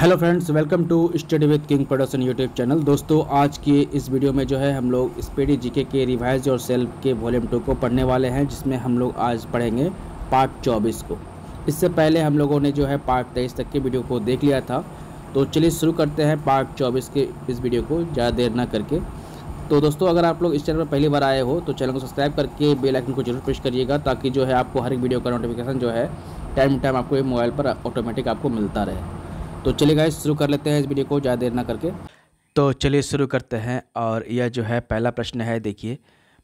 hello friends welcome to study with king production YouTube channel दोस्तों आज के इस वीडियो में जो है हम लोग स्पेडी जीके के रिवाइज और सेल्फ के वॉल्यूम टू को पढ़ने वाले हैं जिसमें हम लोग आज पढ़ेंगे पार्ट चौबीस को इससे पहले हम लोगों ने जो है पार्ट तेईस तक के वीडियो को देख लिया था तो चलिए शुरू करते हैं पार्ट चौबीस के इस वीडियो को ज़्यादा देर ना करके तो दोस्तों अगर आप लोग इस चैनल पर पहली बार आए हो तो चैनल को सब्सक्राइब करके बेल आइकन को जरूर प्रेस करिएगा ताकि जो है आपको हर एक वीडियो का नोटिफिकेशन जो है टाइम टाइम आपको मोबाइल पर ऑटोमेटिक आपको मिलता रहे तो चलिए गाइस शुरू कर लेते हैं इस वीडियो को ज़्यादा देर ना करके तो चलिए शुरू करते हैं और यह जो है पहला प्रश्न है देखिए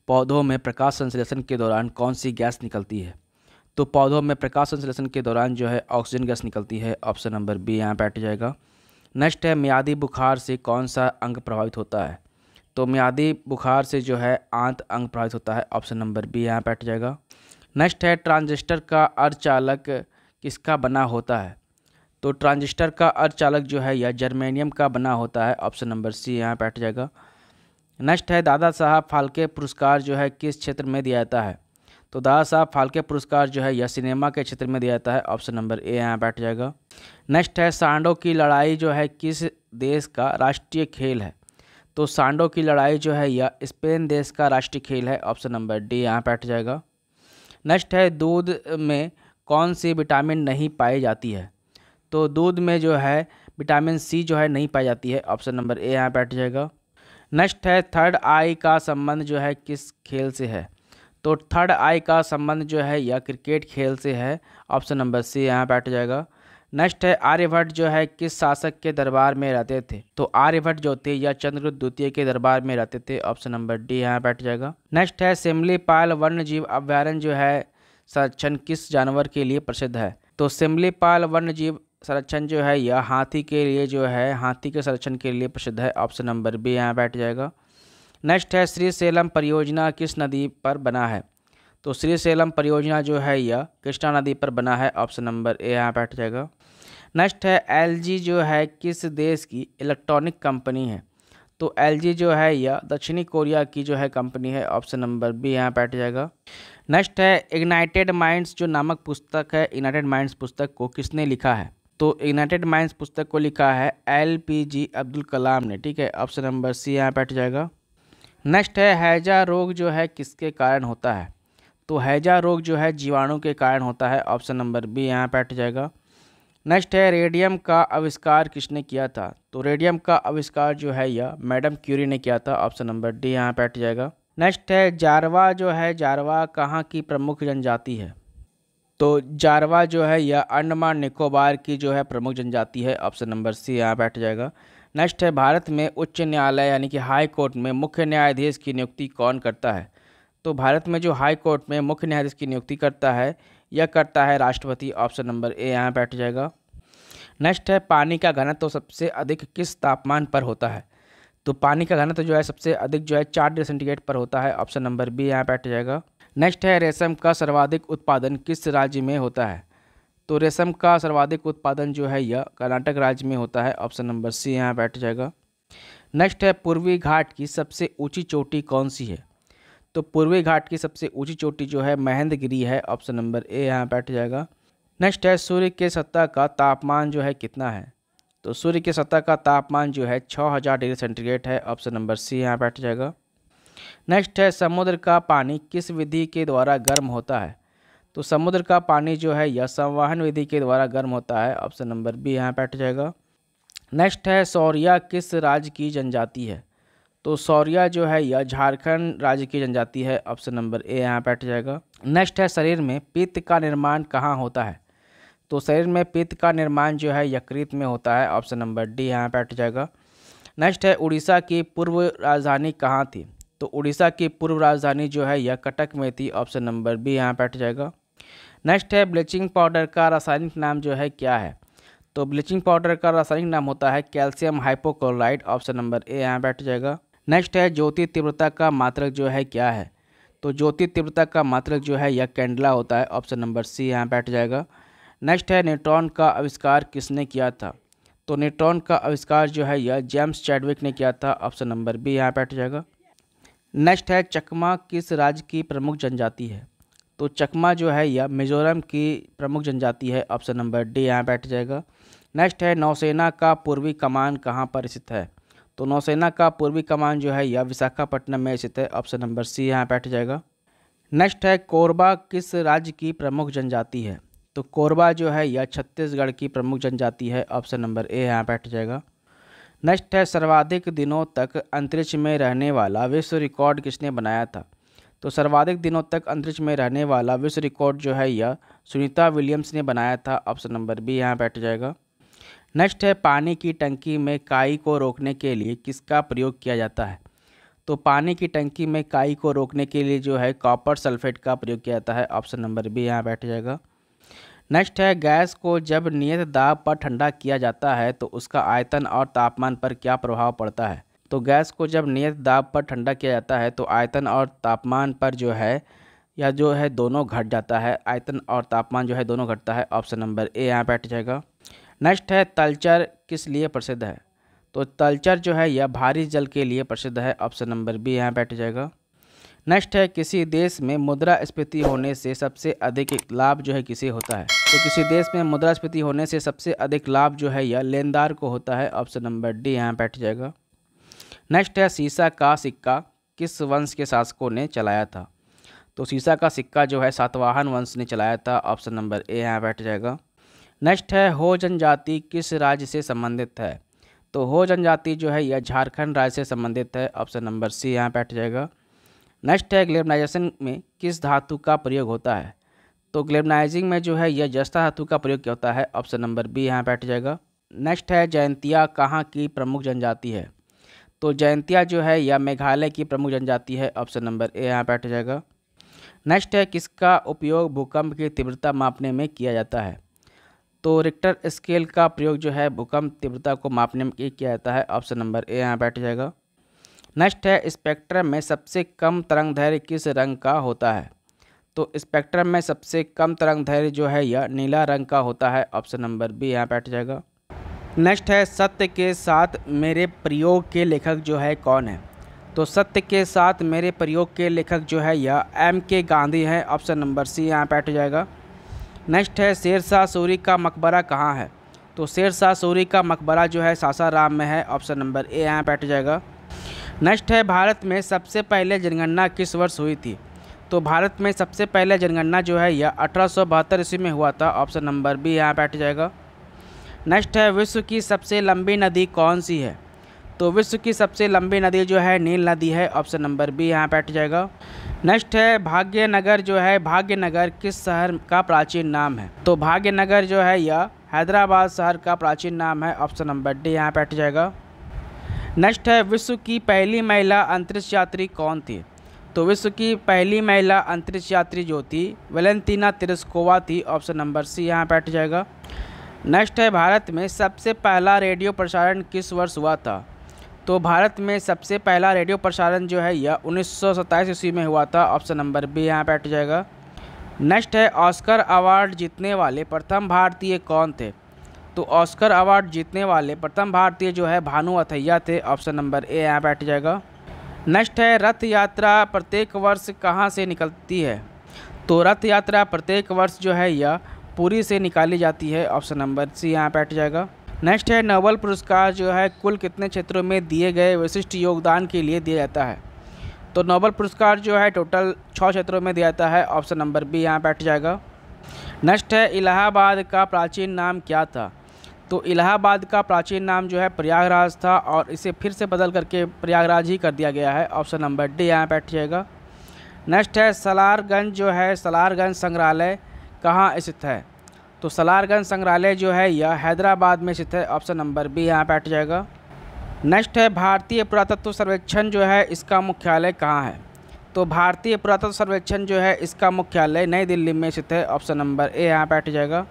पौधों में प्रकाश संश्लेषण के दौरान कौन सी गैस निकलती है तो पौधों में प्रकाश संश्लेषण के दौरान जो है ऑक्सीजन गैस निकलती है ऑप्शन नंबर बी यहाँ बैठ जाएगा नेक्स्ट है म्यादी बुखार से कौन सा अंग प्रभावित होता है तो मियादी बुखार से जो है आंत अंग प्रभावित होता है ऑप्शन नंबर बी यहाँ बैठ जाएगा नेक्स्ट है ट्रांजिस्टर का अर्धचालक किसका बना होता है तो ट्रांजिस्टर का अर्धचालक जो है यह जर्मेनियम का बना होता है ऑप्शन नंबर सी यहाँ बैठ जाएगा नेक्स्ट है दादा साहब फाल्के पुरस्कार जो है किस क्षेत्र में दिया जाता है तो दादा साहब फाल्के पुरस्कार जो है यह सिनेमा के क्षेत्र में दिया जाता है ऑप्शन नंबर ए यहाँ बैठ जाएगा नेक्स्ट है सांडों की लड़ाई जो है किस देश का राष्ट्रीय खेल है तो सांडों की लड़ाई जो है यह स्पेन देश का राष्ट्रीय खेल है ऑप्शन नंबर डी यहाँ बैठ जाएगा नेक्स्ट है दूध में कौन सी विटामिन नहीं पाई जाती है तो दूध में जो है विटामिन सी जो है नहीं पाई जाती है ऑप्शन नंबर ए यहाँ बैठ जाएगा नेक्स्ट है थर्ड आई का संबंध जो है किस खेल से है तो थर्ड आई का संबंध जो है यह क्रिकेट खेल से है ऑप्शन नंबर सी यहाँ बैठ जाएगा नेक्स्ट है आर्यभट्ट जो है किस शासक के दरबार में रहते थे तो आर्यभट्ट जो थे या चंद्रगुप्त द्वितीय के दरबार में रहते थे ऑप्शन नंबर डी यहाँ बैठ जाएगा नेक्स्ट है सिमली पाल वन्य जीव अभ्यारण्य जो है संरक्षण किस जानवर के लिए प्रसिद्ध है तो सिमली पाल वन्य जीव संरक्षण जो है यह हाथी के लिए जो है हाथी के संरक्षण के लिए प्रसिद्ध है ऑप्शन नंबर बी यहाँ बैठ जाएगा नेक्स्ट है श्री सेलम परियोजना किस नदी पर बना है तो श्री सेलम परियोजना जो है यह कृष्णा नदी पर बना है ऑप्शन नंबर ए यहाँ बैठ जाएगा नेक्स्ट है एलजी जो है किस देश की इलेक्ट्रॉनिक कंपनी है तो एलजी जो है यह दक्षिणी कोरिया की जो है कंपनी है ऑप्शन नंबर बी यहाँ बैठ जाएगा नेक्स्ट है इग्नाइटेड माइंड्स जो नामक पुस्तक है यूनाइटेड माइंड्स पुस्तक को किसने लिखा है तो यूनाइटेड माइंस पुस्तक को लिखा है L P G Abdul Kalam ने ठीक है ऑप्शन नंबर सी यहाँ बैठ जाएगा नेक्स्ट है हैजा रोग जो है किसके कारण होता है तो हैजा रोग जो है जीवाणु के कारण होता है ऑप्शन नंबर बी यहाँ बैठ जाएगा नेक्स्ट है रेडियम का आविष्कार किसने किया था तो रेडियम का आविष्कार जो है यह मैडम क्यूरी ने किया था ऑप्शन नंबर डी यहाँ बैठ जाएगा नेक्स्ट है जारवा जो है जारवा कहाँ की प्रमुख जनजाति है तो जारवा जो है यह अंडमान निकोबार की जो है प्रमुख जनजाति है ऑप्शन नंबर सी यहाँ बैठ जाएगा नेक्स्ट है भारत में उच्च न्यायालय यानी कि हाई कोर्ट में मुख्य न्यायाधीश की नियुक्ति कौन करता है तो भारत में जो हाई कोर्ट में मुख्य न्यायाधीश की नियुक्ति करता है यह करता है राष्ट्रपति ऑप्शन नंबर ए यहाँ बैठ जाएगा नेक्स्ट है पानी का घनत्व तो सबसे अधिक किस तापमान पर होता है तो पानी का घनत्व तो जो है सबसे अधिक जो है चार डिग्री सेंटीग्रेड पर होता है ऑप्शन नंबर बी यहाँ बैठ जाएगा नेक्स्ट है रेशम का सर्वाधिक उत्पादन किस राज्य में होता है तो रेशम का सर्वाधिक उत्पादन जो है यह कर्नाटक राज्य में होता है ऑप्शन नंबर सी यहाँ बैठ जाएगा नेक्स्ट है पूर्वी घाट की सबसे ऊंची चोटी कौन सी है तो पूर्वी घाट की सबसे ऊंची चोटी जो है महेंद्रगिरी है ऑप्शन नंबर ए यहाँ बैठ जाएगा नेक्स्ट है सूर्य के सतह का तापमान जो है कितना है तो सूर्य के सतह का तापमान जो है छः डिग्री सेंटीग्रेड है ऑप्शन नंबर सी यहाँ बैठ जाएगा नेक्स्ट है समुद्र का पानी किस विधि के द्वारा गर्म होता है तो समुद्र का पानी जो है यह संवाहन विधि के द्वारा गर्म होता है ऑप्शन नंबर बी यहाँ बैठ जाएगा नेक्स्ट है सौरिया किस राज्य की जनजाति है तो सौरिया जो है यह झारखंड राज्य की जनजाति है ऑप्शन नंबर ए यहाँ बैठ जाएगा नेक्स्ट है शरीर में पित्त का निर्माण कहाँ होता है तो शरीर में पित्त का निर्माण जो है यकृत में होता है ऑप्शन नंबर डी यहाँ बैठ जाएगा नेक्स्ट है उड़ीसा की पूर्व राजधानी कहाँ थी तो उड़ीसा की पूर्व राजधानी जो है यह कटक में थी ऑप्शन नंबर बी यहाँ बैठ जाएगा नेक्स्ट है ब्लीचिंग पाउडर का रासायनिक नाम जो है क्या है तो ब्लीचिंग पाउडर का रासायनिक नाम होता है calcium hypochlorite option number A यहाँ बैठ जाएगा नेक्स्ट है ज्योति तीव्रता का मात्रक जो है क्या है तो ज्योति तीव्रता का मात्रक जो है यह कैंडला होता है ऑप्शन नंबर सी यहाँ बैठ जाएगा नेक्स्ट है न्यूट्रॉन का आविष्कार किसने किया था तो न्यूट्रॉन का आविष्कार जो है यह जेम्स चैडविक ने किया था ऑप्शन नंबर बी यहाँ बैठ जाएगा नेक्स्ट है चकमा किस राज्य की प्रमुख जनजाति है तो चकमा जो है यह मिजोरम की प्रमुख जनजाति है ऑप्शन नंबर डी यहाँ बैठ जाएगा नेक्स्ट है नौसेना का पूर्वी कमान कहाँ पर स्थित है तो नौसेना का पूर्वी कमान जो है यह विशाखापट्टनम में स्थित है ऑप्शन नंबर सी यहाँ बैठ जाएगा नेक्स्ट है कोरबा किस राज्य की प्रमुख जनजाति है तो कोरबा जो है यह छत्तीसगढ़ की प्रमुख जनजाति है ऑप्शन नंबर ए यहाँ बैठ जाएगा नेक्स्ट है सर्वाधिक दिनों तक अंतरिक्ष में रहने वाला विश्व रिकॉर्ड किसने बनाया था तो सर्वाधिक दिनों तक अंतरिक्ष में रहने वाला विश्व रिकॉर्ड जो है यह सुनीता विलियम्स ने बनाया था ऑप्शन नंबर बी यहाँ बैठ जाएगा नेक्स्ट है पानी की टंकी में काई को रोकने के लिए किसका प्रयोग किया जाता है तो पानी की टंकी में काई को रोकने के लिए जो है कॉपर सल्फेट का प्रयोग किया जाता है ऑप्शन नंबर बी यहाँ बैठ जाएगा नेक्स्ट है गैस को जब नियत दाब पर ठंडा किया जाता है तो उसका आयतन और तापमान पर क्या प्रभाव पड़ता है तो गैस को जब नियत दाब पर ठंडा किया जाता है तो आयतन और तापमान पर जो है या जो है दोनों घट जाता है आयतन और तापमान जो है दोनों घटता है ऑप्शन नंबर ए यहाँ बैठ जाएगा नेक्स्ट है तलचर किस लिए प्रसिद्ध है तो तलचर जो है यह भारी जल के लिए प्रसिद्ध है ऑप्शन नंबर बी यहाँ बैठ जाएगा नेक्स्ट है किसी देश में मुद्रा स्फीति होने से सबसे अधिक लाभ जो है किसे होता है तो किसी देश में मुद्रा स्फीति होने से सबसे अधिक लाभ जो है यह लेनदार को होता है ऑप्शन नंबर डी यहाँ बैठ जाएगा नेक्स्ट है सीसा का सिक्का किस वंश के शासकों ने चलाया था तो सीसा का सिक्का जो है सातवाहन वंश ने चलाया था ऑप्शन नंबर ए यहाँ बैठ जाएगा नेक्स्ट है हो जनजाति किस राज्य से संबंधित है तो हो जनजाति जो है यह झारखंड राज्य से संबंधित है ऑप्शन नंबर सी यहाँ बैठ जाएगा नेक्स्ट है ग्लेबनाइजेशन में किस धातु का प्रयोग होता है तो ग्लेबनाइजिंग में जो है यह जस्ता धातु का प्रयोग होता है ऑप्शन नंबर बी यहाँ बैठ जाएगा नेक्स्ट है जयंतिया कहाँ की प्रमुख जनजाति है तो जयंतिया जो है यह मेघालय की प्रमुख जनजाति है ऑप्शन नंबर ए यहाँ बैठ जाएगा नेक्स्ट है किसका उपयोग भूकंप की तीव्रता मापने में किया जाता है तो रिक्टर स्केल का प्रयोग जो है भूकंप तीव्रता को मापने में किया जाता है ऑप्शन नंबर ए यहाँ बैठ जाएगा नेक्स्ट है स्पेक्ट्रम में सबसे कम तरंग धैर्य किस रंग का होता है तो स्पेक्ट्रम में सबसे कम तरंग धैर्य जो है यह नीला रंग का होता है ऑप्शन नंबर बी यहाँ बैठ जाएगा नेक्स्ट है सत्य के साथ मेरे प्रयोग के लेखक जो है कौन है तो सत्य के साथ मेरे प्रयोग के लेखक जो है यह एम के गांधी हैं ऑप्शन नंबर सी यहाँ बैठ जाएगा नेक्स्ट है शेरशाह सूरी का मकबरा कहाँ है तो शेरशाह सूरी का मकबरा जो है सासाराम में है ऑप्शन नंबर ए यहाँ बैठ जाएगा नेक्स्ट है भारत में सबसे पहले जनगणना किस वर्ष हुई थी तो भारत में सबसे पहले जनगणना जो है यह अठारह सौ ईस्वी में हुआ था ऑप्शन नंबर बी यहाँ बैठ जाएगा नेक्स्ट है विश्व की सबसे लंबी नदी कौन सी है तो विश्व की सबसे लंबी नदी जो है नील नदी है ऑप्शन नंबर बी यहाँ बैठ जाएगा नेक्स्ट है भाग्यनगर जो है भाग्यनगर किस शहर का प्राचीन नाम है तो भाग्यनगर जो है यह हैदराबाद शहर का प्राचीन नाम है ऑप्शन नंबर डी यहाँ बैठ जाएगा नेक्स्ट है विश्व की पहली महिला अंतरिक्ष यात्री कौन थी तो विश्व की पहली महिला अंतरिक्ष यात्री जो थी वेलेंटीना तिरस्कोवा थी ऑप्शन नंबर सी यहाँ बैठ जाएगा नेक्स्ट है भारत में सबसे पहला रेडियो प्रसारण किस वर्ष हुआ था तो भारत में सबसे पहला रेडियो प्रसारण जो है यह उन्नीस ईस्वी में हुआ था ऑप्शन नंबर बी यहाँ बैठ जाएगा नेक्स्ट है ऑस्कर अवार्ड जीतने वाले प्रथम भारतीय कौन थे तो ऑस्कर अवार्ड जीतने वाले प्रथम भारतीय जो है भानु अथैया थे ऑप्शन नंबर ए यहाँ बैठ जाएगा नेक्स्ट है रथ यात्रा प्रत्येक वर्ष कहाँ से निकलती है तो रथ यात्रा प्रत्येक वर्ष जो है यह पूरी से निकाली जाती है ऑप्शन नंबर सी यहाँ बैठ जाएगा नेक्स्ट है नोबल पुरस्कार जो है कुल कितने क्षेत्रों में दिए गए विशिष्ट योगदान के लिए दिया जाता है तो नोबल पुरस्कार जो है टोटल छः क्षेत्रों में दिया जाता है ऑप्शन नंबर बी यहाँ बैठ जाएगा नेक्स्ट है इलाहाबाद का प्राचीन नाम क्या था तो इलाहाबाद का प्राचीन नाम जो है प्रयागराज था और इसे फिर से बदल करके प्रयागराज ही कर दिया गया है ऑप्शन नंबर डी यहाँ बैठिएगा नेक्स्ट है सलारगंज जो है सलारगंज संग्रहालय कहाँ स्थित है तो सलारगंज संग्रहालय जो है यह हैदराबाद में स्थित है ऑप्शन नंबर बी यहाँ बैठ जाएगा नेक्स्ट है भारतीय पुरातत्व सर्वेक्षण जो है इसका मुख्यालय कहाँ है तो भारतीय पुरातत्व सर्वेक्षण जो है इसका मुख्यालय नई दिल्ली में स्थित है ऑप्शन नंबर ए यहाँ बैठ जाएगा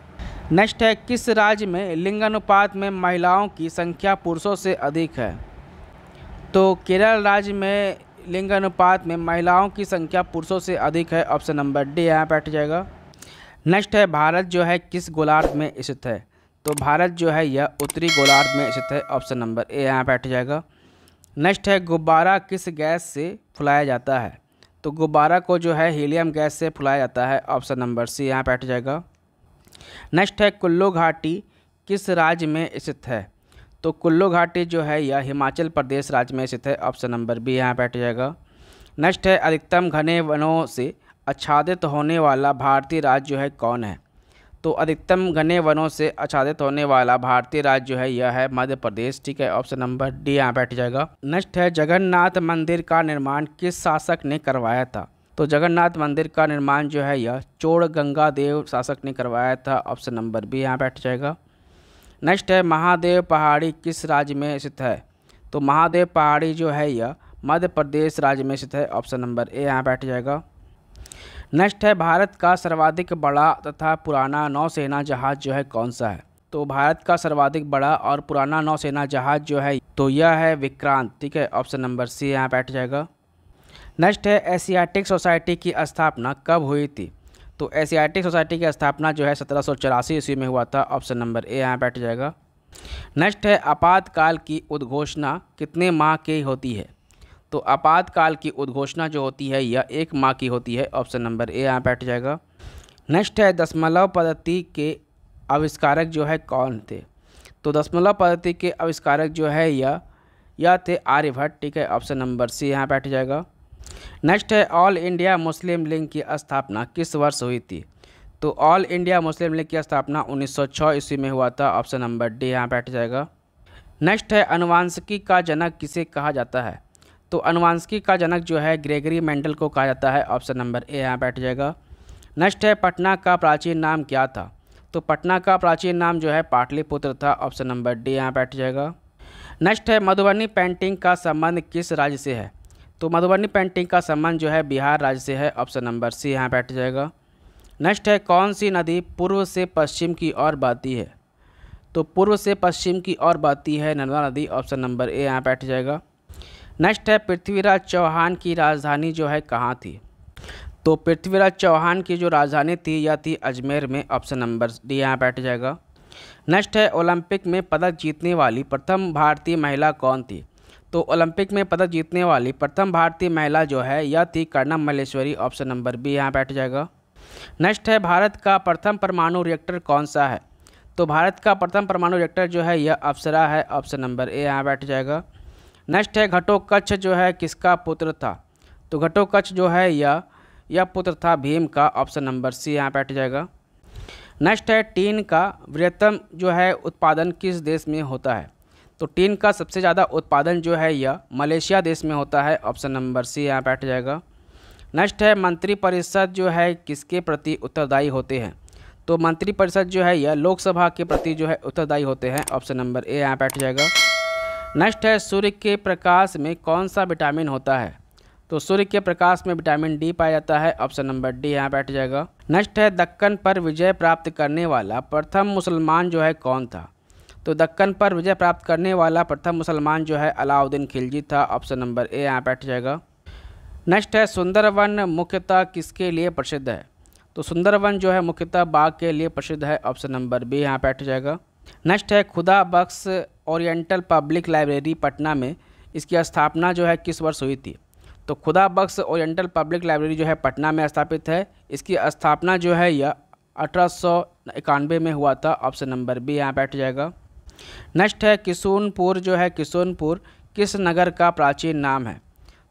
नेक्स्ट है किस राज्य में लिंगानुपात में महिलाओं की संख्या पुरुषों से अधिक है तो केरल राज्य में लिंगानुपात में महिलाओं की संख्या पुरुषों से अधिक है ऑप्शन नंबर डी यहाँ बैठ जाएगा नेक्स्ट है भारत जो है किस गोलार्ध में स्थित है तो भारत जो है यह उत्तरी गोलार्ध में स्थित है ऑप्शन नंबर ए यहाँ बैठ जाएगा नेक्स्ट है गुब्बारा किस गैस से फुलाया जाता है तो गुब्बारा को जो है हीलियम गैस से फुलाया जाता है ऑप्शन नंबर सी यहाँ बैठ जाएगा नेक्स्ट है कुल्लू घाटी किस राज्य में स्थित है तो कुल्लू घाटी जो है यह हिमाचल प्रदेश राज्य में स्थित है ऑप्शन नंबर बी यहाँ बैठ जाएगा नेक्स्ट है अधिकतम घने वनों से आच्छादित होने वाला भारतीय राज्य जो है कौन है तो अधिकतम घने वनों से आच्छादित होने वाला भारतीय राज्य जो है यह है मध्य प्रदेश ठीक है ऑप्शन नंबर डी यहाँ बैठ जाएगा नेक्स्ट है जगन्नाथ मंदिर का निर्माण किस शासक ने करवाया था तो जगन्नाथ मंदिर का निर्माण जो है यह चोड़ गंगा देव शासक ने करवाया था ऑप्शन नंबर बी यहाँ बैठ जाएगा नेक्स्ट है महादेव पहाड़ी किस राज्य में स्थित है तो महादेव पहाड़ी जो है यह मध्य प्रदेश राज्य में स्थित है ऑप्शन नंबर ए यहाँ बैठ जाएगा नेक्स्ट है भारत का सर्वाधिक बड़ा तथा पुराना नौसेना जहाज़ जो है कौन सा है तो भारत का सर्वाधिक बड़ा और पुराना नौसेना जहाज़ जो है तो यह है विक्रांत ठीक है ऑप्शन नंबर सी यहाँ बैठ जाएगा नेक्स्ट है एशियाटिक सोसाइटी की स्थापना कब हुई थी तो एशियाटिक सोसाइटी की स्थापना जो है सत्रह सौ चौरासी ईस्वी में हुआ था ऑप्शन नंबर ए यहाँ बैठ जाएगा नेक्स्ट है आपातकाल की उद्घोषणा कितने माह की होती है तो आपातकाल की उद्घोषणा जो होती है यह एक माह की होती है ऑप्शन नंबर ए यहाँ बैठ जाएगा नेक्स्ट है दशमलव पद्धति के आविष्कारक जो है कौन थे तो दशमलव पद्धति के आविष्कारक जो है यह या थे आर्यभट्ट ठीक है ऑप्शन नंबर सी यहाँ बैठ जाएगा नेक्स्ट है ऑल इंडिया मुस्लिम लीग की स्थापना किस वर्ष हुई थी तो ऑल इंडिया मुस्लिम लीग की स्थापना 1906 ईस्वी में हुआ था ऑप्शन नंबर डी यहाँ बैठ जाएगा नेक्स्ट है अनुवांशिकी का जनक किसे कहा जाता है तो अनुवांशिकी का जनक जो है ग्रेगरी मेंडल को कहा जाता है ऑप्शन नंबर ए यहाँ बैठ जाएगा नेक्स्ट है पटना का प्राचीन नाम क्या था तो पटना का प्राचीन नाम जो है पाटलिपुत्र था ऑप्शन नंबर डी यहाँ बैठ जाएगा नेक्स्ट है मधुबनी पेंटिंग का संबंध किस राज्य से है तो मधुबनी पेंटिंग का संबंध जो है बिहार राज्य से है ऑप्शन नंबर सी यहाँ बैठ जाएगा नेक्स्ट है कौन सी नदी पूर्व से पश्चिम की ओर बहती है तो पूर्व से पश्चिम की ओर बहती है नर्मदा नदी ऑप्शन नंबर ए यहाँ बैठ जाएगा नेक्स्ट है पृथ्वीराज चौहान की राजधानी जो है कहाँ थी तो पृथ्वीराज चौहान की जो राजधानी थी यह थी अजमेर में ऑप्शन नंबर डी यहाँ बैठ जाएगा नेक्स्ट है ओलंपिक में पदक जीतने वाली प्रथम भारतीय महिला कौन थी तो ओलंपिक में पदक जीतने वाली प्रथम भारतीय महिला जो है यह थी Karnam Malleswari option number B यहाँ बैठ जाएगा नेक्स्ट है भारत का प्रथम परमाणु रिएक्टर कौन सा है तो भारत का प्रथम परमाणु रिएक्टर जो है यह अप्सरा है ऑप्शन नंबर ए यहाँ बैठ जाएगा नेक्स्ट है घटोत्कच जो है किसका पुत्र था तो कच्छ जो है यह यह पुत्र था भीम का ऑप्शन नंबर सी यहाँ बैठ जाएगा नेक्स्ट है टीन का वृहत्तम जो है उत्पादन किस देश में होता है तो टीन का सबसे ज़्यादा उत्पादन जो है यह मलेशिया देश में होता है ऑप्शन नंबर सी यहाँ बैठ जाएगा नेक्स्ट है मंत्रिपरिषद जो है किसके प्रति उत्तरदायी होते हैं तो मंत्रिपरिषद जो है यह लोकसभा के प्रति जो है उत्तरदायी होते हैं ऑप्शन नंबर ए यहाँ बैठ जाएगा नेक्स्ट है सूर्य के प्रकाश में कौन सा विटामिन होता है तो सूर्य के प्रकाश में विटामिन डी पाया जाता है ऑप्शन नंबर डी यहाँ बैठ जाएगा नेक्स्ट है दक्कन पर विजय प्राप्त करने वाला प्रथम मुसलमान जो है कौन था तो दक्कन पर विजय प्राप्त करने वाला प्रथम मुसलमान जो है अलाउद्दीन खिलजी था ऑप्शन नंबर ए यहाँ बैठ जाएगा नेक्स्ट है सुंदरवन मुख्यतः किसके लिए प्रसिद्ध है तो सुंदरवन जो है मुख्यतः बाघ के लिए प्रसिद्ध है ऑप्शन नंबर बी यहाँ बैठ जाएगा नेक्स्ट है Khuda Bakhsh oriental public library Patna में इसकी स्थापना जो है किस वर्ष हुई थी तो खुदा बख्श ओरिएंटल पब्लिक लाइब्रेरी जो है पटना में स्थापित है इसकी स्थापना जो है यह अठारह में हुआ था ऑप्शन नंबर बी यहाँ बैठ जाएगा नेक्स्ट है किशोनपुर जो है किशोनपुर किस नगर का प्राचीन नाम है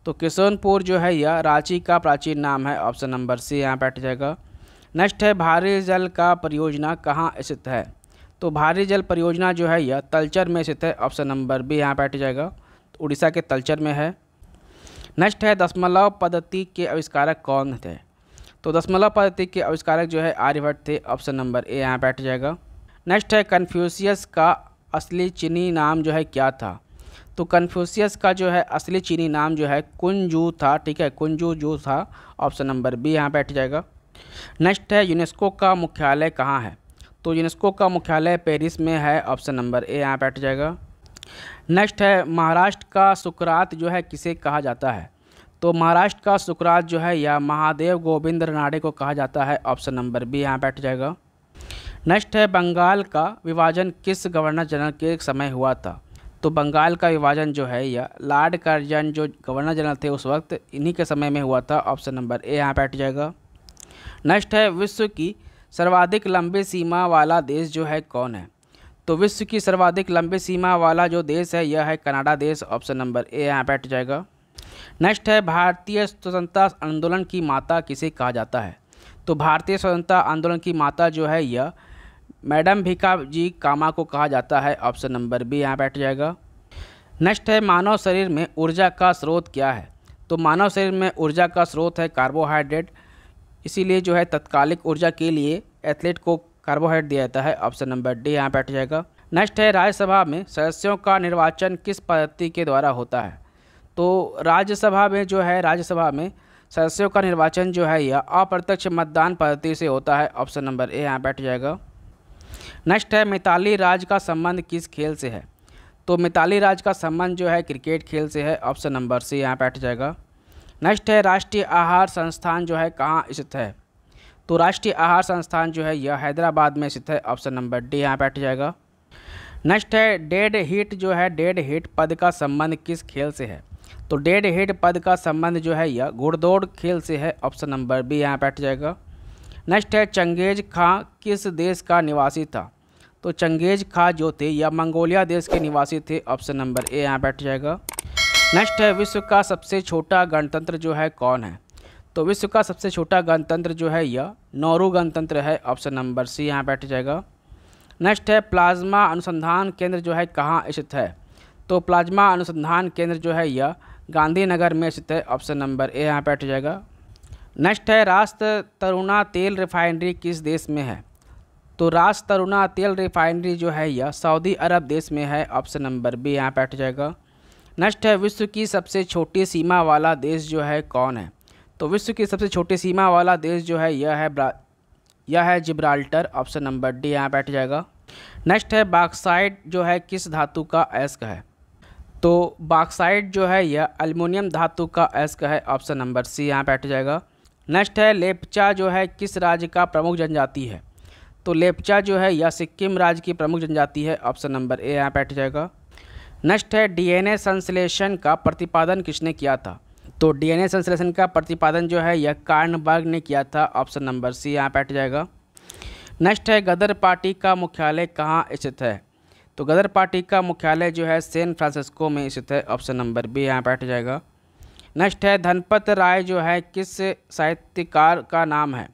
तो किशोनपुर जो है यह रांची का प्राचीन नाम है ऑप्शन नंबर सी यहाँ बैठ जाएगा नेक्स्ट है भारी जल का परियोजना कहाँ स्थित है तो भारी जल परियोजना जो है यह तलचर में स्थित है ऑप्शन नंबर बी यहाँ बैठ जाएगा तो उड़ीसा के तलचर में है नेक्स्ट है दशमलव पद्धति के आविष्कारक कौन थे तो दशमलव पद्धति के आविष्कारक जो है आर्यभट्ट थे ऑप्शन नंबर ए यहाँ बैठ जाएगा नेक्स्ट है कन्फ्यूशियस का असली चीनी नाम जो है क्या था तो कन्फ्यूसियस का जो है असली चीनी नाम जो है कुंजू था ठीक है कुंजू जू था ऑप्शन नंबर बी यहाँ बैठ जाएगा नेक्स्ट है यूनेस्को का मुख्यालय कहाँ है तो यूनेस्को का मुख्यालय पेरिस में है ऑप्शन नंबर ए यहाँ बैठ जाएगा नेक्स्ट है महाराष्ट्र का सुकरात जो है किसे कहा जाता है तो महाराष्ट्र का सुकरात जो है या महादेव गोविंद रनाडे को कहा जाता है ऑप्शन नंबर बी यहाँ बैठ जाएगा नेक्स्ट है बंगाल का विभाजन किस गवर्नर जनरल के समय हुआ था तो बंगाल का विभाजन जो है यह लॉर्ड कर्जन जो गवर्नर जनरल थे उस वक्त इन्हीं के समय में हुआ था ऑप्शन नंबर ए यहाँ बैठ जाएगा नेक्स्ट है विश्व की सर्वाधिक लंबी सीमा वाला देश जो है कौन है तो विश्व की सर्वाधिक लंबी सीमा वाला जो देश है यह है कनाडा देश ऑप्शन नंबर ए यहाँ बैठ जाएगा नेक्स्ट है भारतीय स्वतंत्रता आंदोलन की माता किसे कहा जाता है तो भारतीय स्वतंत्रता आंदोलन की माता जो है यह मैडम भिका जी कामा को कहा जाता है ऑप्शन नंबर बी यहाँ बैठ जाएगा नेक्स्ट है मानव शरीर में ऊर्जा का स्रोत क्या है तो मानव शरीर में ऊर्जा का स्रोत है कार्बोहाइड्रेट इसीलिए जो है तत्कालिक ऊर्जा के लिए एथलीट को कार्बोहाइड्रेट दिया जाता है ऑप्शन नंबर डी यहाँ बैठ जाएगा नेक्स्ट है राज्यसभा में सदस्यों का निर्वाचन किस पद्धति के द्वारा होता है तो राज्यसभा में जो है राज्यसभा में सदस्यों का निर्वाचन जो है यह अप्रत्यक्ष मतदान पद्धति से होता है ऑप्शन नंबर ए यहाँ बैठ जाएगा नेक्स्ट है मिताली राज का संबंध किस खेल से है तो मिताली राज का संबंध जो है क्रिकेट खेल से है ऑप्शन नंबर सी यहाँ बैठ जाएगा नेक्स्ट है राष्ट्रीय आहार संस्थान जो है कहाँ स्थित है तो राष्ट्रीय आहार संस्थान जो है यह हैदराबाद में स्थित है ऑप्शन नंबर डी यहाँ बैठ जाएगा नेक्स्ट है डेड हिट जो है डेड हिट पद का संबंध किस खेल से है तो डेड हिट पद का संबंध जो है यह घुड़दौड़ खेल से है ऑप्शन नंबर बी यहाँ बैठ जाएगा नेक्स्ट है चंगेज खां किस देश का निवासी था तो चंगेज खां जो थे या मंगोलिया देश के निवासी थे ऑप्शन नंबर ए यहाँ बैठ जाएगा नेक्स्ट है विश्व का सबसे छोटा गणतंत्र जो है कौन है तो विश्व का सबसे छोटा गणतंत्र जो है यह नौरू गणतंत्र है ऑप्शन नंबर सी यहाँ बैठ जाएगा नेक्स्ट है प्लाज्मा अनुसंधान केंद्र जो है कहाँ स्थित है तो प्लाज्मा अनुसंधान केंद्र जो है यह गांधीनगर में स्थित है ऑप्शन नंबर ए यहाँ बैठ जाएगा नेक्स्ट है रास्त तरुणा तेल रिफाइनरी किस देश में है तो रास तरुणा तेल रिफाइनरी जो है यह सऊदी अरब देश में है ऑप्शन नंबर बी यहाँ बैठ जाएगा नेक्स्ट है विश्व की सबसे छोटी सीमा वाला देश जो है कौन है तो विश्व की सबसे छोटी सीमा वाला देश जो है यह है यह है जिब्राल्टर ऑप्शन नंबर डी यहाँ बैठ जाएगा नेक्स्ट है बाक्साइड जो है किस धातु का एस्क है तो बाक्साइड जो है यह अल्मोनियम धातु का एस्क है ऑप्शन नंबर सी यहाँ बैठ जाएगा नेक्स्ट है लेपचा जो है किस राज्य का प्रमुख जनजाति है तो लेपचा जो है यह सिक्किम राज्य की प्रमुख जनजाति है ऑप्शन नंबर ए यहाँ बैठ जाएगा नेक्स्ट है डीएनए संश्लेषण का प्रतिपादन किसने किया था तो डीएनए संश्लेषण का प्रतिपादन जो है यह कार्नबर्ग ने किया था ऑप्शन नंबर सी यहाँ बैठ जाएगा नेक्स्ट है गदर पार्टी का मुख्यालय कहाँ स्थित है तो गदर पार्टी का मुख्यालय जो है सैन फ्रांसिस्को में स्थित है ऑप्शन नंबर बी यहाँ बैठ जाएगा नेक्स्ट है धनपत राय जो है किस साहित्यकार का नाम है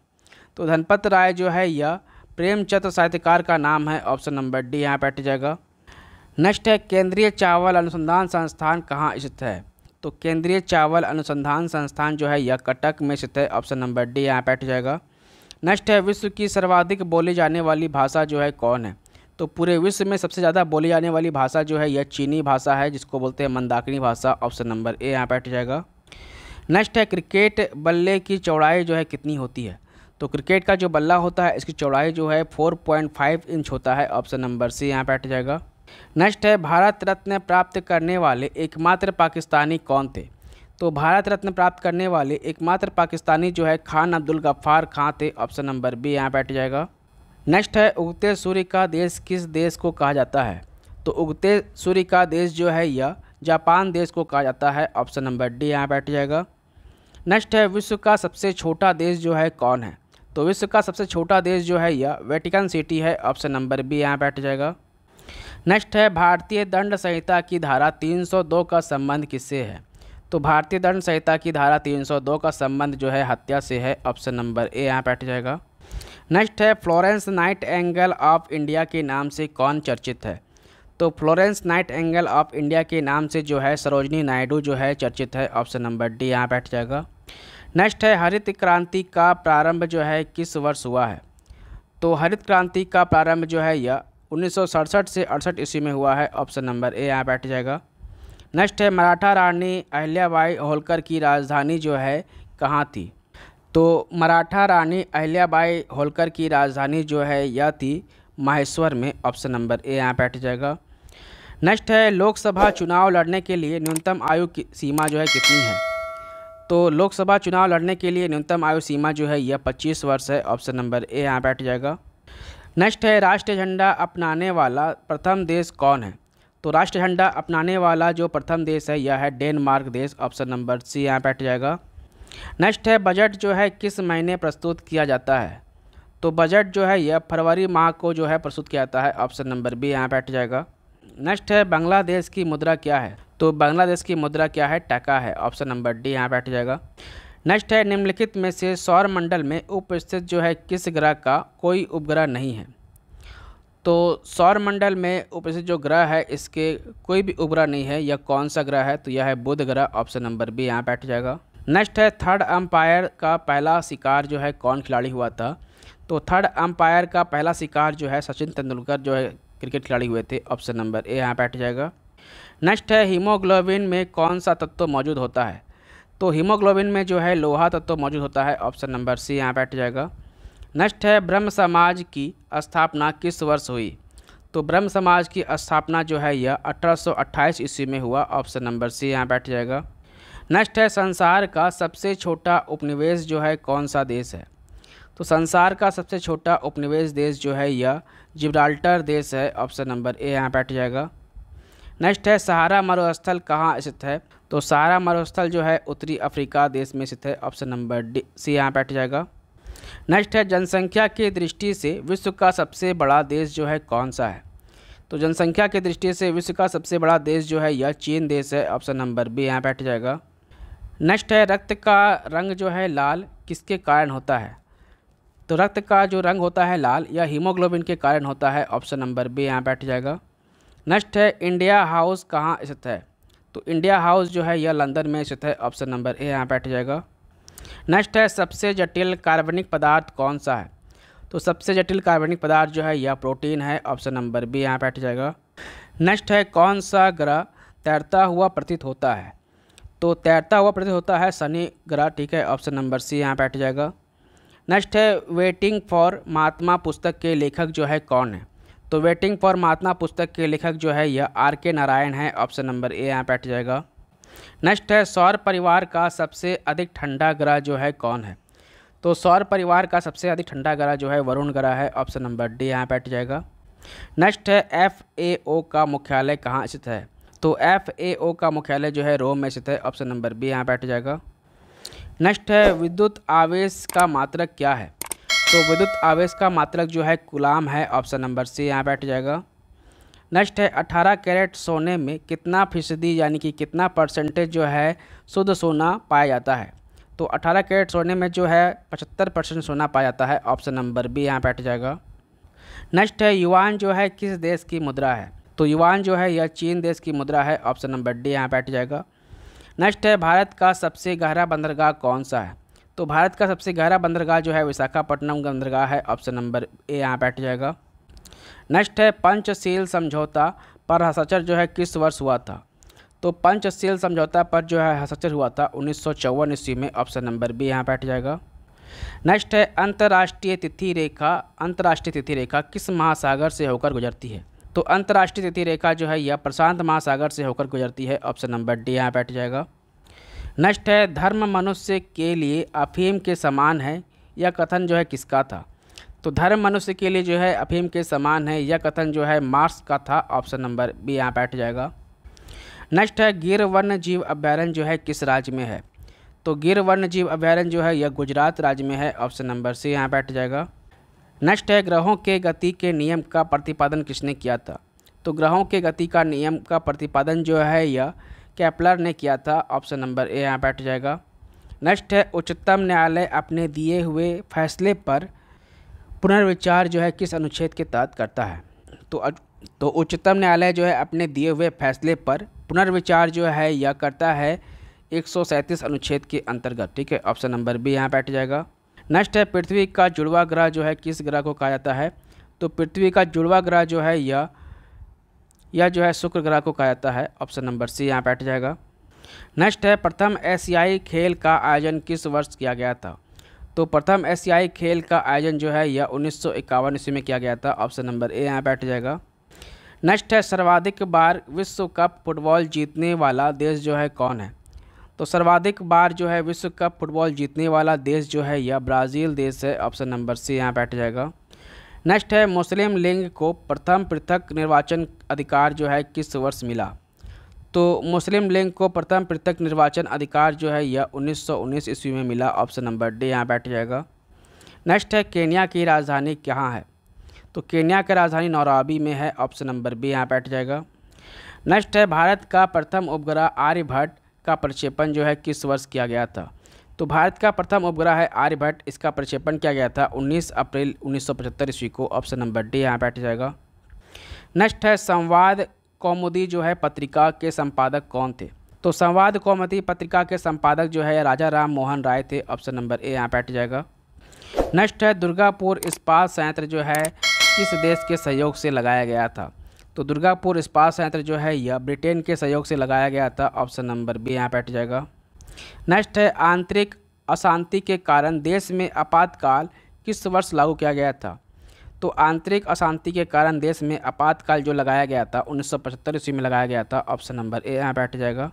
तो धनपत राय जो है यह प्रेमचंद साहित्यकार का नाम है ऑप्शन नंबर डी यहाँ बैठ जाएगा नेक्स्ट है केंद्रीय चावल अनुसंधान संस्थान कहाँ स्थित है तो केंद्रीय चावल अनुसंधान संस्थान जो है यह कटक में स्थित है ऑप्शन नंबर डी यहाँ बैठ जाएगा नेक्स्ट है विश्व की सर्वाधिक बोली जाने वाली भाषा जो है कौन है तो पूरे विश्व में सबसे ज़्यादा बोली जाने वाली भाषा जो है यह चीनी भाषा है जिसको बोलते हैं मंदाकिनी भाषा ऑप्शन नंबर ए यहाँ बैठ जाएगा नेक्स्ट है क्रिकेट बल्ले की चौड़ाई जो है कितनी होती है तो क्रिकेट का जो बल्ला होता है इसकी चौड़ाई जो है 4.5 इंच होता है ऑप्शन नंबर सी यहाँ बैठ जाएगा नेक्स्ट है भारत रत्न प्राप्त करने वाले एकमात्र पाकिस्तानी कौन थे तो भारत रत्न प्राप्त करने वाले एकमात्र पाकिस्तानी जो है खान अब्दुल गफ्फार खां थे ऑप्शन नंबर बी यहाँ बैठ जाएगा नेक्स्ट है उगते सूर्य का देश किस देश को कहा जाता है तो उगते सूर्य का देश जो है यह जापान देश को कहा जाता है ऑप्शन नंबर डी यहाँ बैठ जाएगा नेक्स्ट है विश्व का सबसे छोटा देश जो है कौन है तो विश्व का सबसे छोटा देश जो है यह वेटिकन सिटी है ऑप्शन नंबर बी यहाँ बैठ जाएगा नेक्स्ट है भारतीय दंड संहिता की धारा 302 का संबंध किससे है तो भारतीय दंड संहिता की धारा 302 का संबंध जो है हत्या से है ऑप्शन नंबर ए यहाँ बैठ जाएगा नेक्स्ट है Florence Nightingale of India के नाम से कौन चर्चित है तो Florence Nightingale of India के नाम से जो है सरोजनी नायडू जो है चर्चित है ऑप्शन नंबर डी यहाँ बैठ जाएगा नेक्स्ट है हरित क्रांति का प्रारंभ जो है किस वर्ष हुआ है तो हरित क्रांति का प्रारंभ जो है यह उन्नीस से अड़सठ ईस्वी में हुआ है ऑप्शन नंबर ए यहाँ बैठ जाएगा नेक्स्ट है मराठा रानी अहिल्याबाई होलकर की राजधानी जो है कहाँ थी तो मराठा रानी अहिल्याबाई होलकर की राजधानी जो है यह थी माहेश्वर में ऑप्शन नंबर ए यहाँ बैठ जाएगा नेक्स्ट है लोकसभा चुनाव लड़ने के लिए न्यूनतम आयु की सीमा जो है कितनी है तो लोकसभा चुनाव लड़ने के लिए न्यूनतम आयु सीमा जो है यह 25 वर्ष है ऑप्शन नंबर ए यहाँ बैठ जाएगा नेक्स्ट है राष्ट्रीय झंडा अपनाने वाला प्रथम देश कौन है तो राष्ट्रीय झंडा अपनाने वाला जो प्रथम देश है यह है डेनमार्क देश ऑप्शन नंबर सी यहाँ बैठ जाएगा नेक्स्ट है बजट जो है किस महीने प्रस्तुत किया जाता है तो बजट जो है यह फरवरी माह को जो है प्रस्तुत किया जाता है ऑप्शन नंबर बी यहाँ बैठ जाएगा नेक्स्ट है बांग्लादेश की मुद्रा क्या है तो बांग्लादेश की मुद्रा क्या है टका है ऑप्शन नंबर डी यहाँ बैठ जाएगा नेक्स्ट है निम्नलिखित में से सौर मंडल में उपस्थित जो है किस ग्रह का कोई उपग्रह नहीं है तो सौर मंडल में उपस्थित जो ग्रह है इसके कोई भी उपग्रह नहीं है यह कौन सा ग्रह है तो यह है बुध ग्रह ऑप्शन नंबर बी यहाँ बैठ जाएगा नेक्स्ट है थर्ड अंपायर का पहला शिकार जो है कौन खिलाड़ी हुआ था तो थर्ड अंपायर का पहला शिकार जो है सचिन तेंदुलकर जो है क्रिकेट खिलाड़ी हुए थे ऑप्शन नंबर ए यहाँ बैठ जाएगा नेक्स्ट है हीमोग्लोबिन में कौन सा तत्व मौजूद होता है तो हीमोग्लोबिन में जो है लोहा तत्व मौजूद होता है ऑप्शन नंबर सी यहाँ बैठ जाएगा नेक्स्ट है ब्रह्म समाज की स्थापना किस वर्ष हुई तो ब्रह्म समाज की स्थापना जो है यह अठारह ईस्वी में हुआ ऑप्शन नंबर सी यहाँ बैठ जाएगा नेक्स्ट है संसार का सबसे छोटा उपनिवेश जो है कौन सा देश है तो संसार का सबसे छोटा उपनिवेश देश जो है यह जिब्राल्टर देश है ऑप्शन नंबर ए यहाँ बैठ जाएगा नेक्स्ट है सहारा मरुस्थल कहाँ स्थित है तो सहारा मरुस्थल जो है उत्तरी अफ्रीका देश में स्थित है ऑप्शन नंबर डी सी यहाँ बैठ जाएगा नेक्स्ट है जनसंख्या की दृष्टि से विश्व का सबसे बड़ा देश जो है कौन सा है तो जनसंख्या की दृष्टि से विश्व का सबसे बड़ा देश जो है यह चीन देश है ऑप्शन नंबर बी यहाँ बैठ जाएगा नेक्स्ट है रक्त का रंग जो है लाल किसके कारण होता है तो रक्त का जो रंग होता है लाल या हीमोग्लोबिन के कारण होता है ऑप्शन नंबर बी यहाँ बैठ जाएगा नेक्स्ट है इंडिया हाउस कहाँ स्थित है तो इंडिया हाउस जो है यह लंदन में स्थित है ऑप्शन नंबर ए यहाँ बैठ जाएगा नेक्स्ट है सबसे जटिल कार्बनिक पदार्थ कौन सा है तो सबसे जटिल कार्बनिक पदार्थ जो है यह प्रोटीन है ऑप्शन नंबर बी यहाँ बैठ जाएगा नेक्स्ट है कौन सा ग्रह तैरता हुआ प्रतीत होता है तो तैरता हुआ प्रतीत होता है शनि ग्रह ठीक है ऑप्शन नंबर सी यहाँ बैठ जाएगा नेक्स्ट है वेटिंग फॉर महात्मा पुस्तक के लेखक जो है कौन है तो वेटिंग फॉर महात्मा पुस्तक के लेखक जो है यह आर के नारायण है ऑप्शन नंबर ए यहाँ बैठ जाएगा नेक्स्ट है सौर परिवार का सबसे अधिक ठंडा ग्रह जो है कौन है तो सौर परिवार का सबसे अधिक ठंडा ग्रह जो है वरुण ग्रह है ऑप्शन नंबर डी यहाँ बैठ जाएगा नेक्स्ट है एफ ए ओ का मुख्यालय कहाँ स्थित है तो एफ ए ओ का मुख्यालय जो है रोम में स्थित है ऑप्शन नंबर बी यहाँ बैठ जाएगा नेक्स्ट है विद्युत आवेश का मात्रक क्या है तो विद्युत आवेश का मात्रक जो है गुलाम है ऑप्शन नंबर सी यहाँ बैठ जाएगा नेक्स्ट है 18 कैरेट सोने में कितना फीसदी यानी कि कितना परसेंटेज जो है शुद्ध सोना पाया जाता है तो 18 कैरेट सोने में जो है 75 परसेंट सोना पाया जाता है ऑप्शन नंबर बी यहाँ बैठ जाएगा नेक्स्ट है युवान जो है किस देश की मुद्रा है तो युवान जो है यह चीन देश की मुद्रा है ऑप्शन नंबर डी यहाँ बैठ जाएगा नेक्स्ट है भारत का सबसे गहरा बंदरगाह कौन सा है तो भारत का सबसे गहरा बंदरगाह जो है विशाखापट्टनम बंदरगाह है ऑप्शन नंबर ए यहाँ बैठ जाएगा नेक्स्ट है पंचशील समझौता पर हस्ताक्षर जो है किस वर्ष हुआ था तो पंचशील समझौता पर जो है हस्ताक्षर हुआ था उन्नीस सौ ईस्वी में ऑप्शन नंबर बी यहाँ बैठ जाएगा नेक्स्ट है अंतर्राष्ट्रीय तिथि रेखा अंतर्राष्ट्रीय तिथि रेखा किस महासागर से होकर गुजरती है तो अंतर्राष्ट्रीय तिथि रेखा जो है यह प्रशांत महासागर से होकर गुजरती है ऑप्शन नंबर डी यहाँ बैठ जाएगा नेक्स्ट है धर्म मनुष्य के लिए अफीम के समान है यह कथन जो है किसका था तो धर्म मनुष्य के लिए जो है अफीम के समान है यह कथन जो है मार्क्स का था ऑप्शन नंबर बी यहाँ बैठ जाएगा नेक्स्ट है गिर वन्य जीव अभ्यारण्य जो है किस राज्य में है तो गिर वन्य जीव अभ्यारण्य जो है यह गुजरात राज्य में है ऑप्शन नंबर सी यहाँ बैठ जाएगा नेक्स्ट है ग्रहों के गति के नियम का प्रतिपादन किसने किया था तो ग्रहों के गति का नियम का प्रतिपादन जो है यह कैपलर ने किया था ऑप्शन नंबर ए यहाँ बैठ जाएगा नेक्स्ट है उच्चतम न्यायालय अपने दिए हुए फैसले पर पुनर्विचार जो है किस अनुच्छेद के तहत करता है तो तो उच्चतम न्यायालय जो है अपने दिए हुए फैसले पर पुनर्विचार जो है यह करता है एक अनुच्छेद के अंतर्गत ठीक है ऑप्शन नंबर बी यहाँ बैठ जाएगा नेक्स्ट है पृथ्वी का जुड़वा ग्रह जो है किस ग्रह को कहा जाता है तो पृथ्वी का जुड़वा ग्रह जो है यह यह जो है शुक्र ग्रह को कहा जाता है ऑप्शन नंबर सी यहाँ बैठ जाएगा नेक्स्ट है प्रथम एशियाई खेल का आयोजन किस वर्ष किया गया था तो प्रथम एशियाई खेल का आयोजन जो है यह उन्नीस ईस्वी में किया गया था ऑप्शन नंबर ए यहाँ बैठ जाएगा नेक्स्ट है सर्वाधिक बार विश्व कप फुटबॉल जीतने वाला देश जो है कौन है तो सर्वाधिक बार जो है विश्व कप फुटबॉल जीतने वाला देश जो है यह ब्राज़ील देश है ऑप्शन नंबर सी यहाँ बैठ जाएगा नेक्स्ट है मुस्लिम लीग को प्रथम पृथक निर्वाचन अधिकार जो है किस वर्ष मिला तो मुस्लिम लीग को प्रथम पृथक निर्वाचन अधिकार जो है यह 1919 ईस्वी में मिला ऑप्शन नंबर डी यहाँ बैठ जाएगा नेक्स्ट है केन्या की राजधानी कहाँ है तो केन्या की राजधानी नौराबी में है ऑप्शन नंबर बी यहाँ बैठ जाएगा नेक्स्ट है भारत का प्रथम उपग्रह आर्यभट्ट का प्रक्षेपण जो है किस वर्ष किया गया था तो भारत का प्रथम उपग्रह है आर्यभट्ट इसका प्रक्षेपण किया गया था 19 अप्रैल 1975 ईस्वी को ऑप्शन नंबर डी यहाँ बैठ जाएगा नेक्स्ट है संवाद कौमुदी जो है पत्रिका के संपादक कौन थे तो संवाद कौमुदी पत्रिका के संपादक जो है राजा राम मोहन राय थे ऑप्शन नंबर ए यहाँ बैठ जाएगा नेक्स्ट है दुर्गापुर इस्पात संयंत्र जो है किस देश के सहयोग से लगाया गया था तो दुर्गापुर इस्पात संयंत्र जो है यह ब्रिटेन के सहयोग से लगाया गया था ऑप्शन नंबर बी यहाँ बैठ जाएगा नेक्स्ट है आंतरिक अशांति के कारण देश में आपातकाल किस वर्ष लागू किया गया था तो आंतरिक अशांति के कारण देश में आपातकाल जो लगाया गया था उन्नीस सौ ईस्वी में लगाया गया था ऑप्शन नंबर ए यहाँ बैठ जाएगा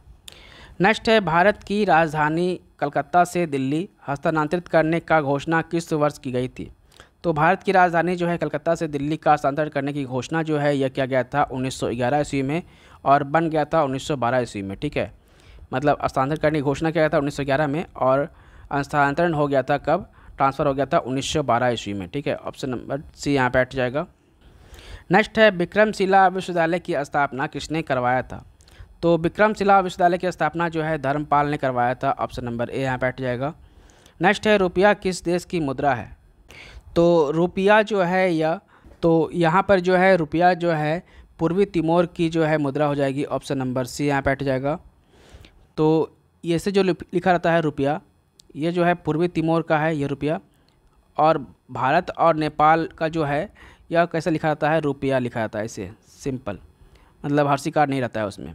नेक्स्ट है भारत की राजधानी कलकत्ता से दिल्ली हस्तांतरित करने का घोषणा किस वर्ष की गई थी तो भारत की राजधानी जो है कलकत्ता से दिल्ली का स्थानांतरण करने की घोषणा जो है यह किया गया था 1911 ईस्वी में और बन गया था 1912 ईस्वी में ठीक है मतलब हस्तांतरण करने की घोषणा किया गया था 1911 में और स्थानांतरण हो गया था कब ट्रांसफ़र हो गया था 1912 ईस्वी में ठीक है ऑप्शन नंबर सी यहाँ पर बैठ जाएगा नेक्स्ट है विक्रमशिला विश्वविद्यालय की स्थापना किसने करवाया था तो विक्रमशिला विश्वविद्यालय की स्थापना जो है धर्मपाल ने करवाया था ऑप्शन नंबर ए यहाँ बैठ जाएगा नेक्स्ट है रुपया किस देश की मुद्रा है तो रुपया जो है यह तो यहाँ पर जो है रुपया जो है पूर्वी तिमोर की जो है मुद्रा हो जाएगी ऑप्शन नंबर सी यहाँ बैठ जाएगा तो ये से जो लिखा रहता है रुपया ये जो है पूर्वी तिमोर का है ये रुपया और भारत और नेपाल का जो है यह कैसे लिखा रहता है रुपया लिखा रहता है इसे सिंपल मतलब हर शिकार नहीं रहता है उसमें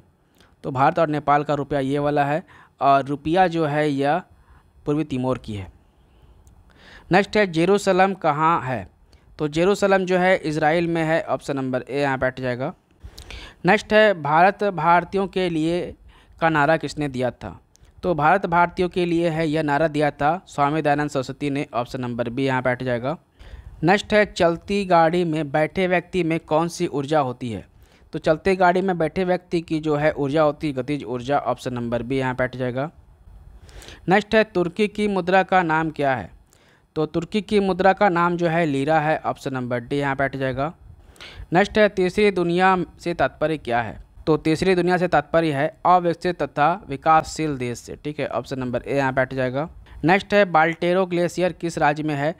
तो भारत और नेपाल का रुपया ये वाला है और रुपया जो है यह पूर्वी तिमोर की है नेक्स्ट है जेरूसलम कहाँ है तो जेरूसलम जो है इसराइल में है ऑप्शन नंबर ए यहाँ बैठ जाएगा नेक्स्ट है भारत भारतीयों के लिए का नारा किसने दिया था तो भारत भारतीयों के लिए है यह नारा दिया था स्वामी दयानंद सरस्वती ने ऑप्शन नंबर बी यहाँ बैठ जाएगा नेक्स्ट है चलती गाड़ी में बैठे व्यक्ति में कौन सी ऊर्जा होती है तो चलते गाड़ी में बैठे व्यक्ति की जो है ऊर्जा होती है गतिज ऊर्जा ऑप्शन नंबर बी यहाँ बैठ जाएगा नेक्स्ट है तुर्की की मुद्रा का नाम क्या है तो तुर्की की मुद्रा का नाम जो है लीरा है ऑप्शन नंबर डी यहाँ बैठ जाएगा नेक्स्ट है तीसरी दुनिया से तात्पर्य क्या है तो तीसरी दुनिया से तात्पर्य है अविकसित तथा विकासशील देश से ठीक है ऑप्शन नंबर ए यहाँ बैठ जाएगा नेक्स्ट है बाल्टेरो ग्लेशियर किस राज्य में है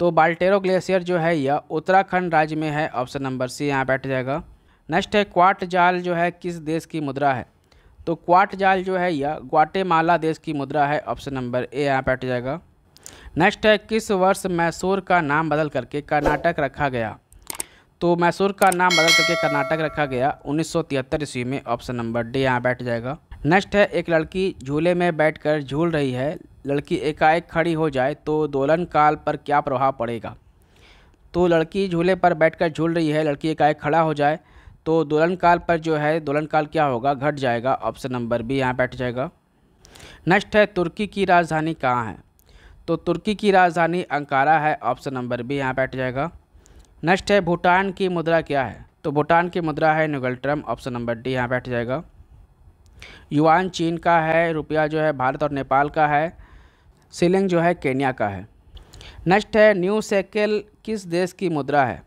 तो बाल्टेरो ग्लेशियर जो है यह उत्तराखंड राज्य में है ऑप्शन नंबर सी यहाँ बैठ जाएगा नेक्स्ट है क्वाट जाल जो है किस देश की मुद्रा है तो क्वाट जाल जो है यह ग्वाटेमाला देश की मुद्रा है ऑप्शन नंबर ए यहाँ बैठ जाएगा नेक्स्ट है किस वर्ष मैसूर का नाम बदल करके कर्नाटक रखा गया तो मैसूर का नाम बदल करके कर्नाटक रखा गया उन्नीस सौ ईस्वी में ऑप्शन नंबर डी यहाँ बैठ जाएगा नेक्स्ट है एक लड़की झूले में बैठकर झूल रही है लड़की एकाएक खड़ी हो जाए तो दोलन काल पर क्या प्रभाव पड़ेगा तो लड़की झूले पर बैठकर झूल रही है लड़की एकाएक खड़ा हो जाए तो दोलन काल पर जो है दोलन काल क्या होगा घट जाएगा ऑप्शन नंबर बी यहाँ बैठ जाएगा नेक्स्ट है तुर्की की राजधानी कहाँ है तो तुर्की की राजधानी अंकारा है ऑप्शन नंबर बी यहाँ बैठ जाएगा नेक्स्ट है भूटान की मुद्रा क्या है तो भूटान की मुद्रा है ट्रम ऑप्शन नंबर डी यहाँ बैठ जाएगा युवान चीन का है रुपया जो है भारत और नेपाल का है सिलिंग जो है केन्या का है नेक्स्ट है न्यू सेकेल किस देश की मुद्रा है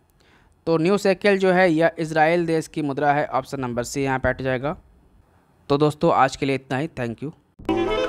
तो न्यू सेकेल जो है यह इसराइल देश की मुद्रा है ऑप्शन नंबर सी यहाँ बैठ जाएगा तो दोस्तों आज के लिए इतना ही थैंक यू